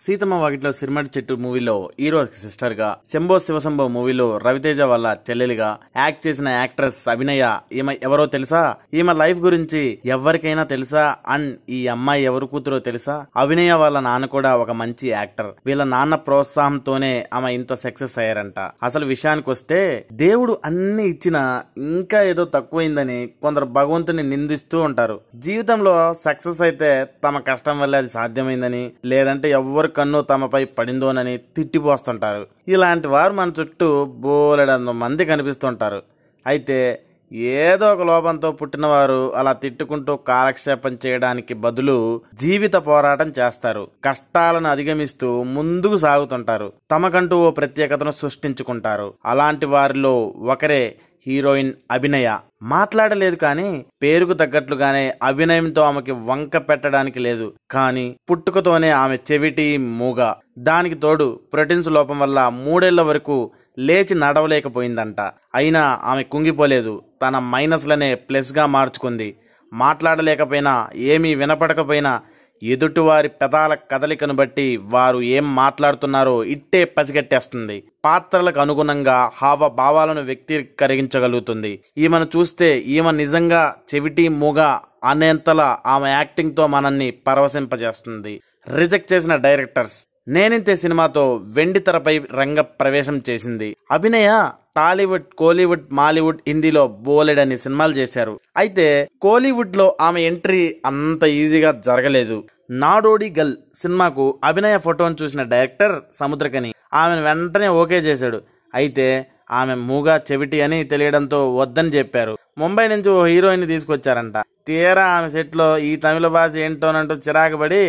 సీతమ్మ వాకిట్లో సిరిమడి చెట్టు మూవీలో హీరో సిస్టర్ గా శంభో శివశంభో మూవీలో రవితేజ వల్ల చెల్లెలిగా యాక్ట్ చేసిన యాక్ట్రెస్ అభినయ ఈమె ఎవరో తెలుసా ఈమె లైఫ్ గురించి ఎవరికైనా తెలుసా అండ్ ఈ అమ్మాయి ఎవరు కూతురో తెలుసా అభినయ వాళ్ళ నాన్న కూడా ఒక మంచి యాక్టర్ వీళ్ళ నాన్న ప్రోత్సాహంతోనే ఆమె ఇంత సక్సెస్ అయ్యారంట అసలు విషయానికి వస్తే దేవుడు అన్ని ఇచ్చినా ఇంకా ఏదో తక్కువైందని కొందరు భగవంతుని నిందిస్తూ ఉంటారు జీవితంలో సక్సెస్ అయితే తమ కష్టం వల్ల అది సాధ్యమైందని లేదంటే ఎవరు ఎవరి కన్ను తమపై పడిందోనని తిట్టిపోస్తుంటారు ఇలాంటి వారు మన చుట్టూ బోలెడంత మంది కనిపిస్తుంటారు అయితే ఏదో ఒక లోపంతో పుట్టినవారు అలా తిట్టుకుంటూ కాలక్షేపం చేయడానికి బదులు జీవిత పోరాటం చేస్తారు కష్టాలను అధిగమిస్తూ ముందుకు సాగుతుంటారు తమకంటూ ఓ ప్రత్యేకతను సృష్టించుకుంటారు అలాంటి వారిలో ఒకరే హీరోయిన్ అభినయ మాట్లాడలేదు కానీ పేరుకు తగ్గట్లుగానే అభినయంతో ఆమెకి వంక పెట్టడానికి లేదు కానీ పుట్టుకతోనే ఆమె చెవిటి మూగ దానికి తోడు ప్రోటీన్స్ లోపం వల్ల మూడేళ్ల వరకు లేచి నడవలేకపోయిందంట అయినా ఆమె కుంగిపోలేదు తన మైనస్లనే ప్లస్గా మార్చుకుంది మాట్లాడలేకపోయినా ఏమీ వినపడకపోయినా ఎదుటివారి పెదాల కదలికను బట్టి వారు ఏం మాట్లాడుతున్నారో ఇట్టే పసిగట్టేస్తుంది పాత్రలకు అనుగుణంగా హావభావాలను వ్యక్తీకరించగలుగుతుంది ఈమెను చూస్తే ఈమె నిజంగా చెవిటి మూగ అనేంతలా ఆమె యాక్టింగ్తో మనల్ని పరవశింపజేస్తుంది రిజెక్ట్ చేసిన డైరెక్టర్స్ నేనింతే సినిమాతో వెండి తెరపై రంగ ప్రవేశం చేసింది అభినయ టాలీవుడ్ కోలీవుడ్ మాలీవుడ్ హిందీలో బోలెడ్ అనే సినిమాలు చేశారు అయితే కోలీవుడ్ లో ఆమె ఎంట్రీ అంత ఈజీగా జరగలేదు నాడోడి గల్ సినిమాకు అభినయ ఫోటోను చూసిన డైరెక్టర్ సముద్రకని ఆమెను వెంటనే ఓకే చేశాడు అయితే ఆమె మూగా చెవిటి అని తెలియడంతో వద్దని చెప్పారు ముంబై నుంచి ఓ హీరోయిన్ తీసుకొచ్చారంట తీరా ఆమె సెట్లో ఈ తమిళ భాష ఏంటోనంటూ చిరాకు పడి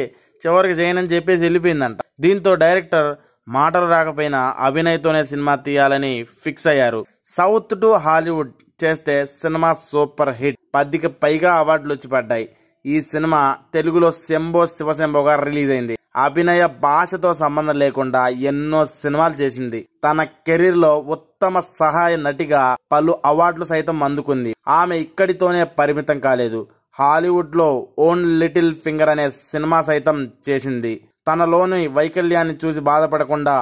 చివరికి చేయనని చెప్పేసి వెళ్ళిపోయిందంట దీంతో డైరెక్టర్ మాటలు రాకపోయినా అభినయ్తోనే సినిమా తీయాలని ఫిక్స్ అయ్యారు సౌత్ టు హాలీవుడ్ చేస్తే సినిమా సూపర్ హిట్ పదికి పైగా అవార్డులు వచ్చి పడ్డాయి ఈ సినిమా తెలుగులో శంభో శివశంభోగా రిలీజ్ అయింది అభినయ భాషతో సంబంధం లేకుండా ఎన్నో సినిమాలు చేసింది తన కెరీర్ లో ఉత్తమ సహాయ నటిగా పలు అవార్డులు సైతం అందుకుంది ఆమె ఇక్కడితోనే పరిమితం కాలేదు హాలీవుడ్ లో ఓన్ లిటిల్ ఫింగర్ అనే సినిమా సైతం చేసింది తనలోని వైకల్యాన్ని చూసి బాధపడకుండా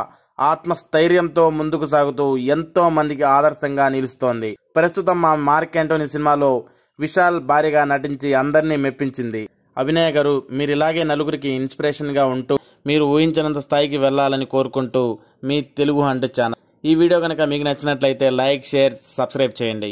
ఆత్మస్థైర్యంతో ముందుకు సాగుతూ ఎంతో మందికి ఆదర్శంగా నిలుస్తోంది ప్రస్తుతం మా మార్క్ సినిమాలో విశాల్ భారీగా నటించి అందరినీ మెప్పించింది అభినయ గారు మీరు ఇలాగే నలుగురికి ఇన్స్పిరేషన్గా ఉంటూ మీరు ఊహించినంత స్థాయికి వెళ్ళాలని కోరుకుంటూ మీ తెలుగు హంట్ ఛానల్ ఈ వీడియో కనుక మీకు నచ్చినట్లయితే లైక్ షేర్ సబ్స్క్రైబ్ చేయండి